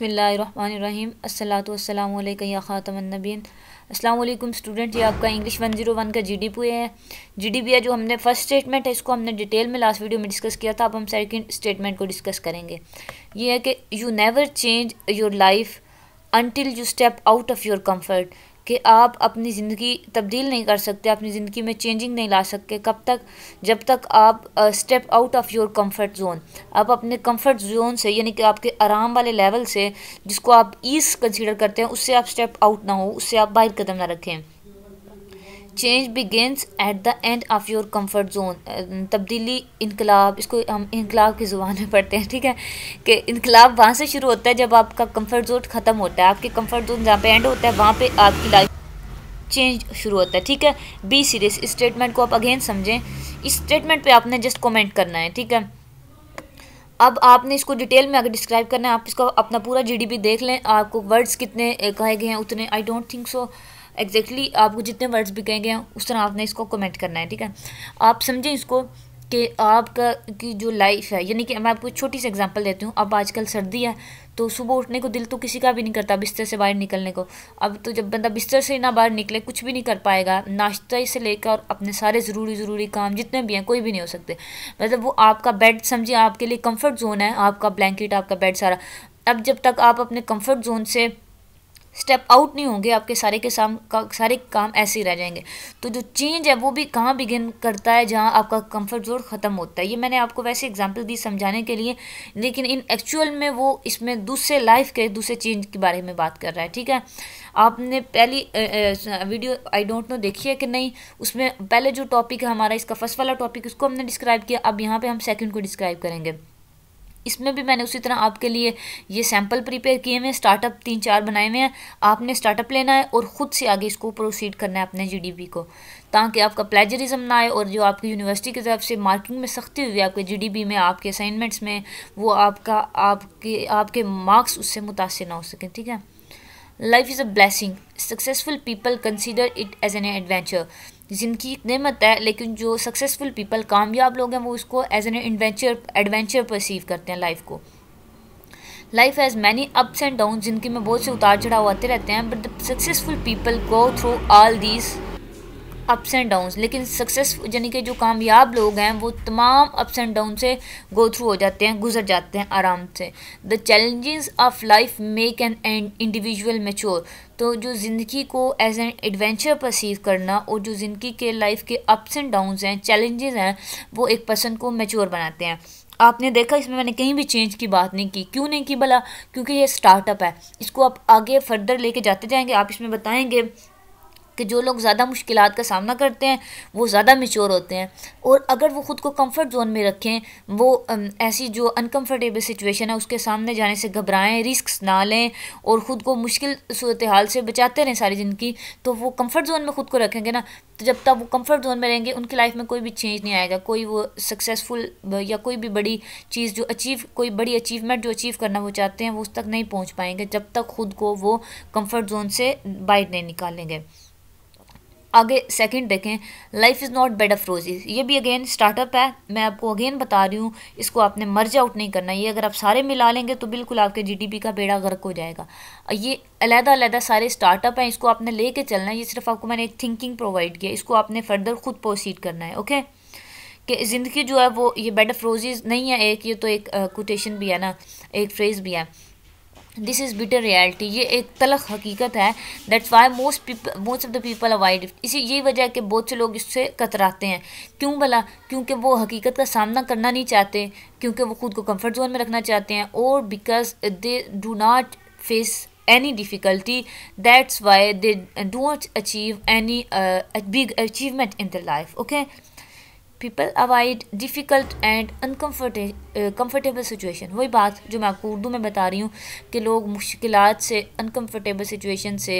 बसमीम् अल्लाम ख़ातमनबीन अल्लाम स्टूडेंट ये आपका इंग्लिश वन जीरो वन का जी डी पी है जी डी पी है जो हमने फर्स्ट स्टेटमेंट है इसको हमने डिटेल में लास्ट वीडियो में डिस्कस किया था अब हम सेकंड स्टेटमेंट को डिस्कस करेंगे ये है कि you never change your life until you step out of your comfort कि आप अपनी ज़िंदगी तब्दील नहीं कर सकते अपनी ज़िंदगी में चेंजिंग नहीं ला सकते कब तक जब तक आप step out of your comfort zone आप अपने कंफर्ट जोन से यानी कि आपके आराम वाले लेवल से जिसको आप ईज कंसीडर करते हैं उससे आप स्टेप आउट ना हो उससे आप बाहर कदम ना रखें change begins at the end of your comfort zone तब्दीली इनकलाब इसको हम इनकलाब की ज़ुबान में पढ़ते हैं ठीक है कि इनकलाब वहाँ से शुरू होता है जब आपका कम्फर्ट जोन ख़त्म होता है आपके कम्फर्ट जोन जहाँ पे एंड होता है वहाँ पे आपकी लाइफ चेंज शुरू होता है ठीक है बी सीरियस इस स्टेटमेंट को आप अगेन समझें इस स्टेटमेंट पर आपने जस्ट कॉमेंट करना है ठीक है अब आपने इसको डिटेल में अगर डिस्क्राइब करना है आप इसका अपना पूरा पी देख लें आपको वर्ड्स कितने कहे गए हैं उतने I don't think so exactly exactly आपको जितने वर्ड्स भी कहेंगे हैं उस तरह आपने इसको कमेंट करना है ठीक है आप समझें इसको कि आपका की जो लाइफ है यानी कि मैं आपको छोटी सी एग्जांपल देती हूँ अब आजकल सर्दी है तो सुबह उठने को दिल तो किसी का भी नहीं करता बिस्तर से बाहर निकलने को अब तो जब बंदा बिस्तर से ना बाहर निकले कुछ भी नहीं कर पाएगा नाश्ता से लेकर और अपने सारे ज़रूरी ज़रूरी काम जितने भी हैं कोई भी नहीं हो सकते मतलब वो आपका बेड समझिए आपके लिए कम्फर्ट जोन है आपका ब्लैंकेट आपका बेड सारा अब जब तक आप अपने कम्फर्ट जोन से स्टेप आउट नहीं होंगे आपके सारे के साम का सारे काम ऐसे ही रह जाएंगे तो जो चेंज है वो भी कहाँ बिगिन करता है जहाँ आपका कंफर्ट जोन ख़त्म होता है ये मैंने आपको वैसे एग्जांपल दी समझाने के लिए लेकिन इन एक्चुअल में वो इसमें दूसरे लाइफ के दूसरे चेंज के बारे में बात कर रहा है ठीक है आपने पहली वीडियो आई डोंट नो देखी है कि नहीं उसमें पहले जो टॉपिक है हमारा इसका फर्स्ट वाला टॉपिक उसको हमने डिस्क्राइब किया अब यहाँ पर हम सेकेंड को डिस्क्राइब करेंगे इसमें भी मैंने उसी तरह आपके लिए ये सैंपल प्रिपेयर किए हुए हैं स्टार्टअप तीन चार बनाए हुए हैं आपने स्टार्टअप लेना है और ख़ुद से आगे इसको प्रोसीड करना है अपने जीडीपी को ताकि आपका प्लेजरिज्म ना आए और जो आपकी यूनिवर्सिटी की तरफ से मार्किंग में सख्ती हुई है आपके जीडीपी में आपके असाइनमेंट्स में वो आपका आपके आपके मार्क्स उससे मुतासर ना हो सकें ठीक है life is a blessing successful people consider it as an adventure जिनकी एक नमत है लेकिन जो सक्सेसफुल पीपल कामयाब लोग हैं वो उसको as an adventure adventure perceive करते हैं लाइफ को life has many ups and down जिंदगी में बहुत से उतार चढ़ाव आते रहते हैं but the successful people go through all these ups and down लेकिन सक्सेस यानी कि जो कामयाब लोग हैं वो तमाम अप्स एंड डाउन से गो थ्रू हो जाते हैं गुजर जाते हैं आराम से the challenges of life make an and individual mature तो जो ज़िंदगी को एज एन एडवेंचर परसीव करना और जो ज़िंदगी के लाइफ के अप्स एंड डाउन हैं चैलेंजेस हैं वो एक पर्सन को मेच्योर बनाते हैं आपने देखा इसमें मैंने कहीं भी चेंज की बात नहीं की क्यों नहीं की भला क्योंकि ये स्टार्टअप है इसको आप आगे फर्दर लेके जाते जाएंगे आप इसमें बताएंगे कि जो लोग ज़्यादा मुश्किल का सामना करते हैं वो ज़्यादा मेच्योर होते हैं और अगर वो ख़ुद को कंफर्ट जोन में रखें वो ऐसी जो अनकंफर्टेबल सिचुएशन है उसके सामने जाने से घबराएं रिस्क ना लें और ख़ुद को मुश्किल सूरत हाल से बचाते रहें सारी ज़िंदगी तो वो कंफर्ट जोन में ख़ुद को रखेंगे ना तो जब तक वो कम्फ़र्ट जोन में रहेंगे उनकी लाइफ में कोई भी चेंज नहीं आएगा कोई वो सक्सेसफुल या कोई भी बड़ी चीज़ जो अचीव कोई बड़ी अचीवमेंट जो अचीव करना वो चाहते हैं वो उस तक नहीं पहुँच पाएंगे जब तक खुद को वो कम्फ़र्ट जोन से बाइट नहीं निकालेंगे आगे सेकंड देखें life is not bed of roses ये भी अगेन स्टार्टअप है मैं आपको अगेन बता रही हूँ इसको आपने मर्ज आउट नहीं करना ये अगर आप सारे मिला लेंगे तो बिल्कुल आपके जीडीपी का बेड़ा गर्क हो जाएगा ये अलहदा अलहदा सारे स्टार्टअप हैं इसको आपने ले कर चलना है ये सिर्फ आपको मैंने एक थिंकिंग प्रोवाइड किया इसको आपने फर्दर खुद प्रोसीड करना है ओके कि ज़िंदगी जो है वो ये बेड ऑफ रोजेज़ नहीं है एक ये तो एक कोटेशन भी है ना एक फ्रेज़ भी है दिस इज़ बिटर रियलिटी ये एक तलख हकीकत है that's why most people most of the people avoid it इसी यही वजह है कि बहुत से लोग इससे कतराते हैं क्यों भला क्योंकि वो हकीकत का सामना करना नहीं चाहते क्योंकि वो खुद को कम्फर्ट जोन में रखना चाहते हैं और because they do not face any difficulty that's why they don't achieve any big achievement in the life okay people avoid difficult and uncomfortable comfortable situation वही बात जो मैं आपको उर्दू में बता रही हूँ कि लोग मुश्किल से अनकम्फर्टेबल सिचुएशन से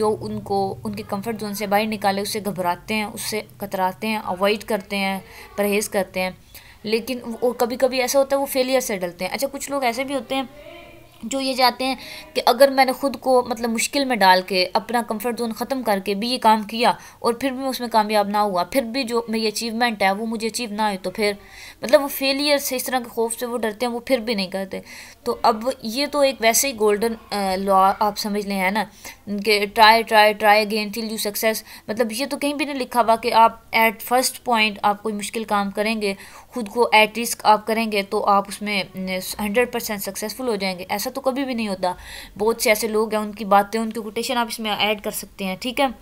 जो उनको उनके कम्फर्ट जोन से बाहर निकाले उससे घबराते हैं उससे कतराते हैं अवॉइड करते हैं परहेज़ करते हैं लेकिन वो कभी कभी ऐसा होता है वो फेलियर से डलते हैं अच्छा कुछ लोग ऐसे भी होते हैं जो ये चाहते हैं कि अगर मैंने ख़ुद को मतलब मुश्किल में डाल के अपना कंफर्ट जोन ख़त्म करके भी ये काम किया और फिर भी मैं उसमें कामयाब ना हुआ फिर भी जो मेरी अचीवमेंट है वो मुझे अचीव ना हो तो फिर मतलब वो फेलियर से इस तरह के खौफ से वो डरते हैं वो फिर भी नहीं करते तो अब ये तो एक वैसे ही गोल्डन लॉ आप समझ लें है ना कि try try try again till you success मतलब ये तो कहीं भी नहीं लिखा हुआ कि आप एट फर्स्ट पॉइंट आप कोई मुश्किल काम करेंगे खुद को एट रिस्क आप करेंगे तो आप उसमें हंड्रेड परसेंट सक्सेसफुल हो जाएंगे ऐसा तो कभी भी नहीं होता बहुत से ऐसे लोग हैं उनकी बातें उनकी कोटेशन आप इसमें ऐड कर सकते हैं ठीक है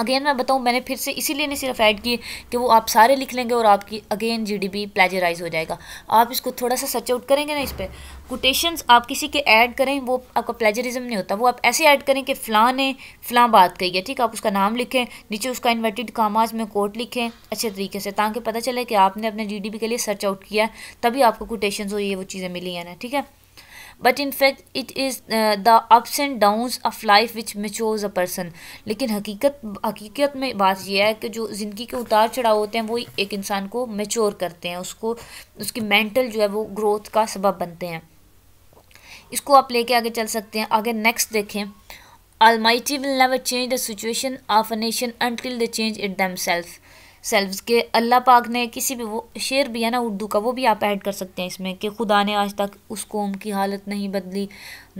अगेन मैं बताऊं मैंने फिर से इसीलिए नहीं सिर्फ ऐड किए कि वो आप सारे लिख लेंगे और आपकी अगेन जीडीपी प्लेजराइज हो जाएगा आप इसको थोड़ा सा सर्च आउट करेंगे ना इस पर कोटेशन आप किसी के ऐड करें वो आपका प्लेजरिज्म नहीं होता वो आप ऐसे ऐड करें कि फ़लाँ ने फ़लाँ बात कही है ठीक आप उसका नाम लिखें नीचे उसका इन्वर्टेड कामाज में कोट लिखें अच्छे तरीके से ताकि पता चले कि आपने अपने जी के लिए सर्च आउट किया तभी आपको कोटेशन और ये वो चीज़ें मिली हैं ना ठीक है but in fact it is the ups and downs of life which matures a person लेकिन हकीकत हकीकत में बात यह है कि जो ज़िंदगी के उतार चढ़ाव होते हैं वो एक इंसान को मेचोर करते हैं उसको उसकी मेंटल जो है वो ग्रोथ का सबब बनते हैं इसको आप लेके आगे चल सकते हैं आगे नेक्स्ट देखें will never change the situation of a nation until the change it them self selves के अल्लाह पाक ने किसी भी वो शेर भी है ना उर्दू का वो भी आप ऐड कर सकते हैं इसमें कि खुदा ने आज तक उस कौम की हालत नहीं बदली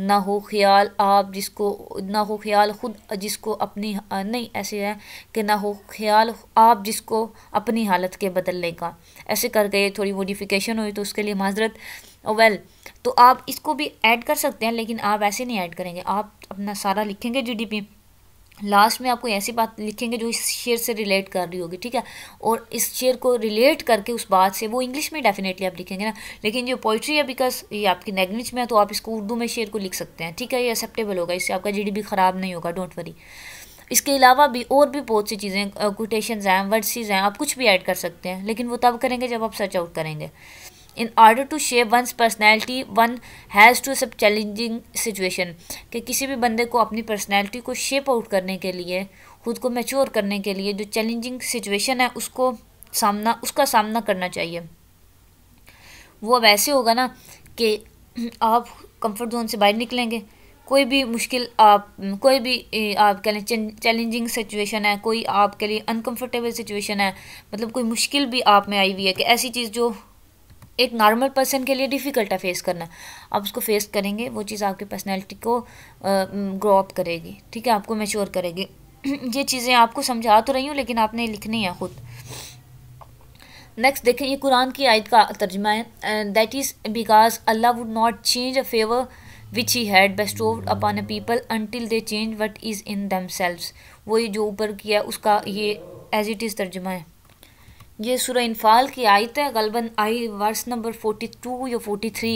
ना हो ख्याल आप जिसको ना हो ख्याल खुद जिसको अपनी नहीं ऐसे है कि ना हो ख्याल आप जिसको अपनी हालत के बदलने का ऐसे कर गए थोड़ी मोडिफिकेशन हुई तो उसके लिए माजरत वेल oh तो आप इसको भी ऐड कर सकते हैं लेकिन आप ऐसे नहीं ऐड करेंगे आप अपना सारा लिखेंगे जी लास्ट में आपको ऐसी बात लिखेंगे जो इस शेयर से रिलेट कर रही होगी ठीक है और इस शेयर को रिलेट करके उस बात से वो इंग्लिश में डेफिनेटली आप लिखेंगे ना लेकिन जो पोइट्री है बिकॉज ये आपकी लैंग्वेज में है तो आप इसको उर्दू में शेयर को लिख सकते हैं ठीक है ये एक्सेप्टेबल होगा इससे आपका जीडीपी ख़राब नहीं होगा डोंट वरी इसके अलावा भी और भी बहुत सी चीज़ें कोटेशन हैं वर्ड्सीज़ हैं आप कुछ भी ऐड कर सकते हैं लेकिन वो तब करेंगे जब आप सर्च आउट करेंगे in order to shape one's personality one has to sub challenging situation कि किसी भी बंदे को अपनी पर्सनैलिटी को शेप आउट करने के लिए खुद को मेच्योर करने के लिए जो चैलेंजिंग सिचुएशन है उसको सामना उसका सामना करना चाहिए वो अब ऐसे होगा ना कि आप कंफर्ट जोन से बाहर निकलेंगे कोई भी मुश्किल आप कोई भी आप कह लें चैलेंजिंग सिचुएशन है कोई आपके लिए अनकंफर्टेबल सिचुएशन है मतलब कोई मुश्किल भी आप में आई हुई है कि ऐसी चीज़ जो एक नॉर्मल पर्सन के लिए डिफ़िकल्ट है फेस करना आप उसको फेस करेंगे वो चीज़ आपकी पर्सनैलिटी को ग्रो अप करेगी ठीक है आपको मेच्योर करेगी ये चीज़ें आपको समझा तो रही हूँ लेकिन आपने लिखनी है ख़ुद नेक्स्ट देखें ये कुरान की आयत का तर्जमा है that is because Allah would not change a favour which he had bestowed upon a people until they change what is in themselves वही जो ऊपर किया उसका ये एज इट इज़ तर्जमा है ये सूर्य इनफाल की आयत है गलबन आई वर्स नंबर फोर्टी टू या फोर्टी थ्री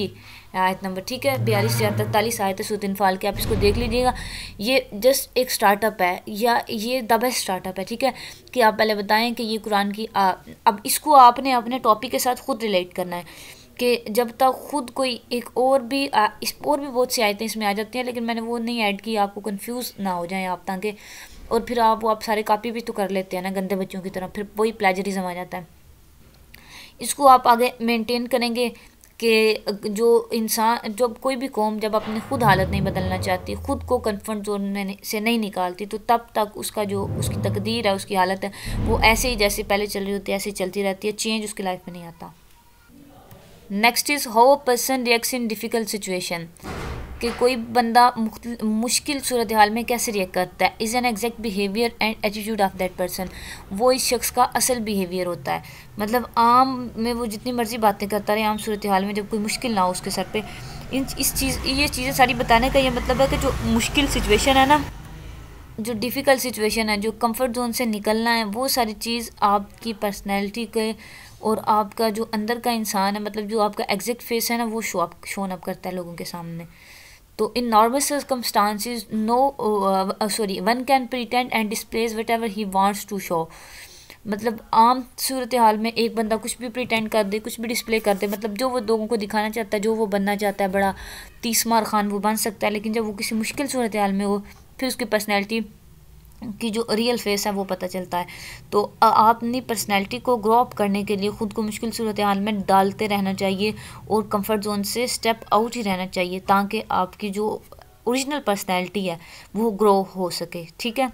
आयत नंबर ठीक है बयालीस या तैतालीस आयत है सूर्य इनफाल की आप इसको देख लीजिएगा ये जस्ट एक स्टार्टअप है या ये द बेस्ट स्टार्टअप है ठीक है कि आप पहले बताएं कि ये कुरान की आ, अब इसको आपने अपने टॉपिक के साथ ख़ुद रिलेट करना है कि जब तक खुद कोई एक और भी आ, इस और भी बहुत सी आयतें इसमें आ जाती हैं लेकिन मैंने वो नहीं ऐड की आपको कन्फ्यूज़ ना हो जाए आप ताकि और फिर आप वो आप सारे कापी भी तो कर लेते हैं ना गंदे बच्चों की तरह फिर वही प्लेजरिज्म आ जाता है इसको आप आगे मेंटेन करेंगे कि जो इंसान जब कोई भी कौम जब अपनी खुद हालत नहीं बदलना चाहती ख़ुद को कन्फर्ट जोन में से नहीं निकालती तो तब तक उसका जो उसकी तकदीर है उसकी हालत है वो ऐसे ही जैसे पहले चल रही होती है ऐसे ही चलती रहती है चेंज उसकी लाइफ में नहीं आता next is how a person reacts in difficult situation कि कोई बंदा मुश्किल सूरत हाल में कैसे रिएक्ट करता है is an exact behaviour and attitude of that person वो इस शख्स का असल बिहेवियर होता है मतलब आम में वो जितनी मर्ज़ी बातें करता रहे आम सूरत हाल में जब कोई मुश्किल ना हो उसके सर पर इन इस चीज़ ये चीज़ें सारी बताने का ये मतलब है कि जो मुश्किल सिचुएशन है ना जो डिफ़िकल्ट सिचुएशन है जो कंफर्ट जोन से निकलना है वो सारी चीज़ आपकी पर्सनैलिटी के और आपका जो अंदर का इंसान है मतलब जो आपका एग्जैक्ट फेस है ना वो शो अप शोन अप करता है लोगों के सामने तो in normal circumstances no sorry one can pretend and pretend whatever he wants to show मतलब आम सूरत हाल में एक बंदा कुछ भी प्रिटेंड कर दे कुछ भी डिस्प्ले कर दे मतलब जो वो लोगों को दिखाना चाहता है जो वो बनना चाहता है बड़ा तीस मार खान वो बन सकता है लेकिन जब वो किसी मुश्किल सूरत हाल में हो फिर उसकी पर्सनैलिटी की जो रियल फेस है वो पता चलता है तो आप अपनी पर्सनैलिटी को ग्रो अप करने के लिए ख़ुद को मुश्किल सूरत हाल में डालते रहना चाहिए और कंफर्ट जोन से स्टेप आउट ही रहना चाहिए ताकि आपकी जो ओरिजिनल पर्सनैलिटी है वो ग्रो हो सके ठीक है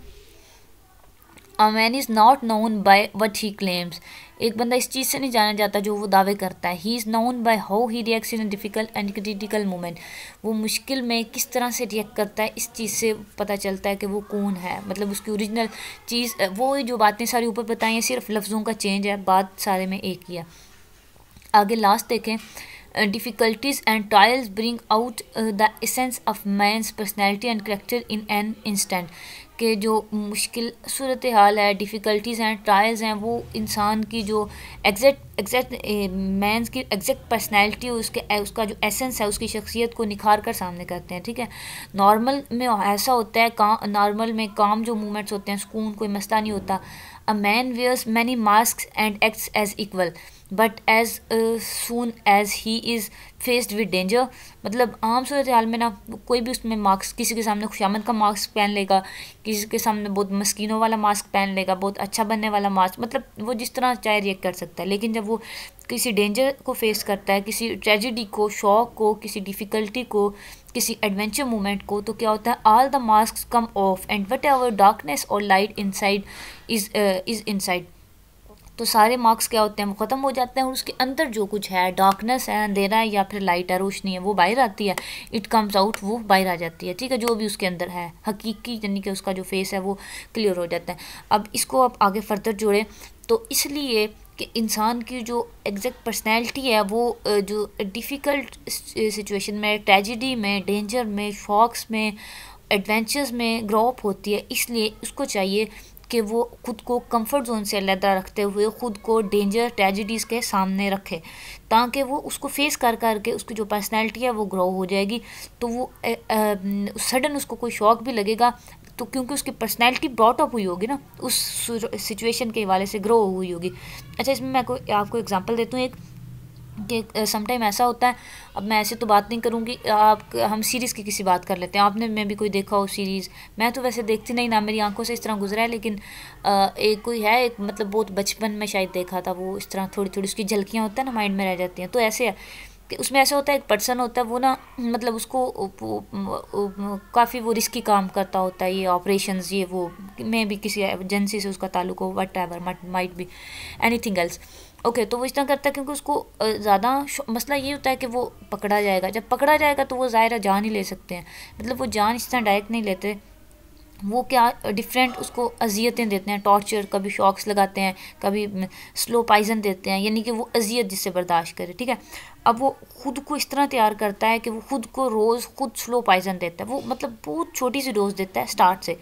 a man is not known by what he claims एक बंदा इस चीज़ से नहीं जाना जाता जो वो दावे करता है he is known by how he reacts in difficult and critical moment वो मुश्किल में किस तरह से रिएक्ट करता है इस चीज़ से पता चलता है कि वो कौन है मतलब उसकी ओरिजिनल चीज़ वो जो बातें सारी ऊपर बताई हैं सिर्फ लफ्ज़ों का चेंज है बात सारे में एक ही है आगे लास्ट देखें difficulties and trials bring out the essence of man's personality and character in an instant के जो मुश्किल सूरत हाल है डिफ़िकल्टीज़ हैं ट्रायल्स हैं वो इंसान की जो एग्जैक्ट एग्जैक्ट मैंस की एग्जैक्ट पर्सनैलिटी उसके उसका जो एसेंस है उसकी शख्सियत को निखार कर सामने करते हैं ठीक है नॉर्मल में ऐसा होता है काम नॉर्मल में काम जो मूवमेंट्स होते हैं सुकून कोई मस्ता नहीं होता a man wears many mask and acts as equal but as soon as he is faced with danger मतलब आम सूरत हाल में ना कोई भी उसमें मास्क किसी के सामने खुशामद का मास्क पहन लेगा किसी के सामने बहुत मस्किनों वाला मास्क पहन लेगा बहुत अच्छा बनने वाला मास्क मतलब वो जिस तरह चाहे रिएक्ट कर सकता है लेकिन जब वो किसी डेंजर को फेस करता है किसी ट्रेजिडी को शौक को किसी डिफ़िकल्टी को किसी एडवेंचर मोमेंट को तो क्या होता है all the mask come off and whatever darkness और light inside is is inside तो सारे मार्क्स क्या होते हैं वो ख़त्म हो जाते हैं और उसके अंदर जो कुछ है डार्कनेस है अंधेरा है या फिर लाइट है रोशनी है वो बाहर आती है इट कम्स आउट वो बाहर आ जाती है ठीक है जो भी उसके अंदर है हकीकी यानी कि उसका जो फेस है वो क्लियर हो जाता है अब इसको आप आगे फर्दर जोड़ें तो इसलिए कि इंसान की जो एग्जैक्ट पर्सनैलिटी है वो जो डिफ़िकल्ट सिचुएशन में ट्रेजिडी में डेंजर में शॉक्स में एडवेंचर्स में ग्रो अप होती है इसलिए उसको चाहिए कि वो खुद को कंफर्ट जोन से अलहदा रखते हुए ख़ुद को डेंजर ट्रेजिडीज़ के सामने रखे ताकि वो उसको फेस कर करके उसकी जो पर्सनैलिटी है वो ग्रो हो जाएगी तो वो सडन उसको कोई शौक भी लगेगा तो क्योंकि उसकी पर्सनैलिटी ब्रॉटअप हुई होगी ना उस सिचुएशन के हवाले से ग्रो हुई होगी अच्छा इसमें मैं आपको एग्ज़ाम्पल देती हूँ एक कि समटाइम ऐसा होता है अब मैं ऐसे तो बात नहीं करूँगी आप हम सीरीज़ की किसी बात कर लेते हैं आपने मैं भी कोई देखा हो सीरीज़ मैं तो वैसे देखती नहीं ना मेरी आंखों से इस तरह गुजरा है लेकिन आ, एक कोई है एक मतलब बहुत बचपन में शायद देखा था वो इस तरह थोड़ी थोड़ी उसकी झलकियाँ होता है ना माइंड में रह जाती हैं तो ऐसे है कि उसमें ऐसा होता है एक पर्सन होता है वो ना मतलब उसको काफ़ी वो रिस्की काम करता होता है ये ऑपरेशन ये वो मैं भी किसी एजेंसी से उसका ताल्लुक हो whatever might be any else okay तो वो इस तरह करता है क्योंकि उसको ज़्यादा मसला ये होता है कि वो पकड़ा जाएगा जब पकड़ा जाएगा तो वो ज़ाहिर जान ही ले सकते हैं मतलब वो जान इस तरह डायरेक्ट नहीं लेते वो क्या डिफरेंट उसको अजियतें देते हैं टॉर्चर कभी शॉक्स लगाते हैं कभी स्लो पाइजन देते हैं यानी कि वो अजियत जिससे बर्दाश्त करे ठीक है अब वो खुद को इस तरह तैयार करता है कि वो खुद को रोज़ खुद स्लो पॉइजन देता है वो मतलब बहुत छोटी सी डोज देता है स्टार्ट से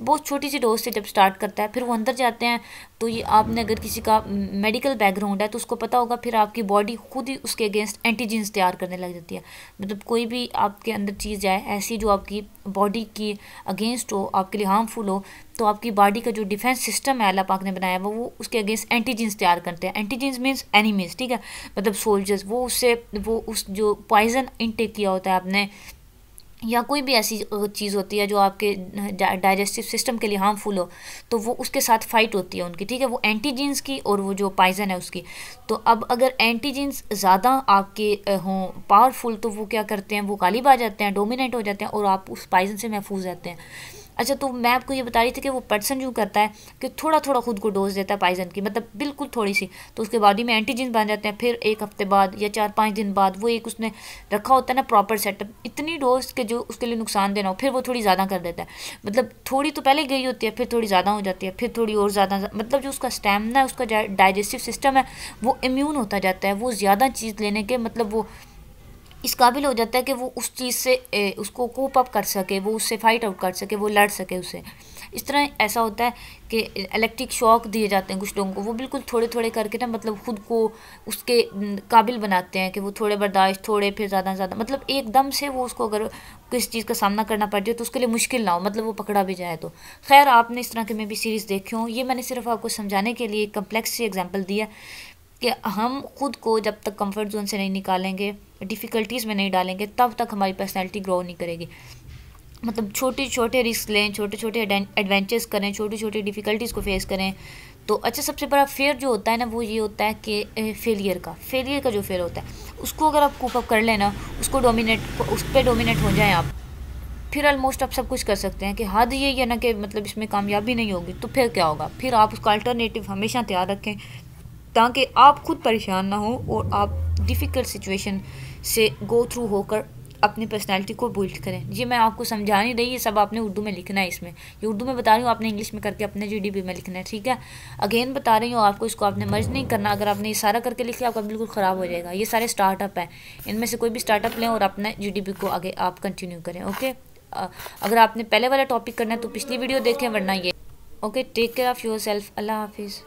बहुत छोटी सी डोज से जब स्टार्ट करता है फिर वो अंदर जाते हैं तो ये आपने अगर किसी का मेडिकल बैकग्राउंड है तो उसको पता होगा फिर आपकी बॉडी खुद ही उसके अगेंस्ट एंटीजेंस तैयार करने लग जाती है मतलब कोई भी आपके अंदर चीज़ जाए ऐसी जो आपकी बॉडी की अगेंस्ट हो आपके लिए हार्मफुल हो तो आपकी बॉडी का जो डिफेंस सिस्टम है अल्लाह पाक ने बनाया हुआ वो उसके अगेंस्ट एंटीजेंस तैयार करते हैं एंटीजेंस मीन्स एनिमीज ठीक है मतलब सोल्जर्स वो उससे वो उस जो पॉइजन इनटेक किया होता है आपने या कोई भी ऐसी चीज़ होती है जो आपके डाइजेस्टिव सिस्टम के लिए हार्मफुल हो तो वो उसके साथ फाइट होती है उनकी ठीक है वो एंटीजेंस की और वो जो पाइजन है उसकी तो अब अगर एंटीजेंस ज़्यादा आपके हों पावरफुल तो वो क्या करते हैं वो गालिब आ जाते हैं डोमिनेट हो जाते हैं और आप उस पाइजन से महफूज रहते हैं अच्छा तो मैं आपको ये बता रही थी कि वो पर्सन जो करता है कि थोड़ा थोड़ा खुद को डोज देता है पाइजन की मतलब बिल्कुल थोड़ी सी तो उसके बॉडी में एंटीजन बन जाते हैं फिर एक हफ्ते बाद या चार पाँच दिन बाद वो एक उसने रखा होता है ना प्रॉपर सेटअप इतनी डोज के जो उसके लिए नुकसान देना हो फिर वो थोड़ी ज़्यादा कर देता है मतलब थोड़ी तो पहले गई होती है फिर थोड़ी ज़्यादा हो जाती है फिर थोड़ी और ज़्यादा मतलब जो उसका स्टेमिना है उसका डाइजेस्टिव सिस्टम है वो इम्यून होता जाता है वो ज़्यादा चीज़ लेने के मतलब वो इस काबिल हो जाता है कि वो उस चीज़ से ए, उसको कोप अप कर सके वो उससे फाइट आउट कर सके वो लड़ सके उससे इस तरह ऐसा होता है कि इलेक्ट्रिक शॉक दिए जाते हैं कुछ लोगों को वो बिल्कुल थोड़े थोड़े करके ना मतलब ख़ुद को उसके काबिल बनाते हैं कि वो थोड़े बर्दाश्त थोड़े फिर ज़्यादा ज़्यादा मतलब एकदम से वो उसको अगर किसी चीज़ का सामना करना पड़ जाए तो उसके लिए मुश्किल ना हो मतलब वो पकड़ा भी जाए तो खैर आपने इस तरह के मैं भी सीरीज़ देखी हूँ ये मैंने सिर्फ आपको समझाने के लिए एक कम्प्लेक्स सी एग्जाम्पल दिया कि हम खुद को जब तक कंफर्ट जोन से नहीं निकालेंगे डिफ़िकल्टीज़ में नहीं डालेंगे तब तक हमारी पर्सनैलिटी ग्रो नहीं करेगी मतलब छोटे छोटे रिस्क लें छोटे छोटे एडवेंचर्स करें छोटी छोटी डिफ़िकल्टीज़ को फेस करें तो अच्छा सबसे बड़ा फेयर जो होता है ना वो ये होता है कि फेलियर का फेलियर का जो फेयर होता है उसको अगर आप अप कर लेना उसको डोमिनेट उस पर डोमिनेट हो जाएं आप फिर ऑलमोस्ट आप सब कुछ कर सकते हैं कि हद ये है ना कि मतलब इसमें कामयाबी नहीं होगी तो फिर क्या होगा फिर आप उसका अल्टरनेटिव हमेशा तैयार रखें ताकि आप खुद परेशान ना हो और आप डिफ़िकल्ट सिचुएशन से गो थ्रू होकर अपनी पर्सनालिटी को बिल्ड करें ये मैं आपको समझा नहीं रही ये सब आपने उर्दू में लिखना है इसमें ये उर्दू में बता रही हूँ आपने इंग्लिश में करके अपने जी में लिखना है ठीक है अगेन बता रही हूँ आपको इसको आपने मर्ज नहीं करना अगर आपने ये सारा करके लिखे आपका बिल्कुल ख़राब हो जाएगा ये सारे स्टार्टअप हैं इनमें से कोई भी स्टार्टअप लें और अपने जी को आगे आप कंटिन्यू करें ओके अगर आपने पहले वाला टॉपिक करना है तो पिछली वीडियो देखें वरना ये okay take care of yourself अल्लाह हाफिज़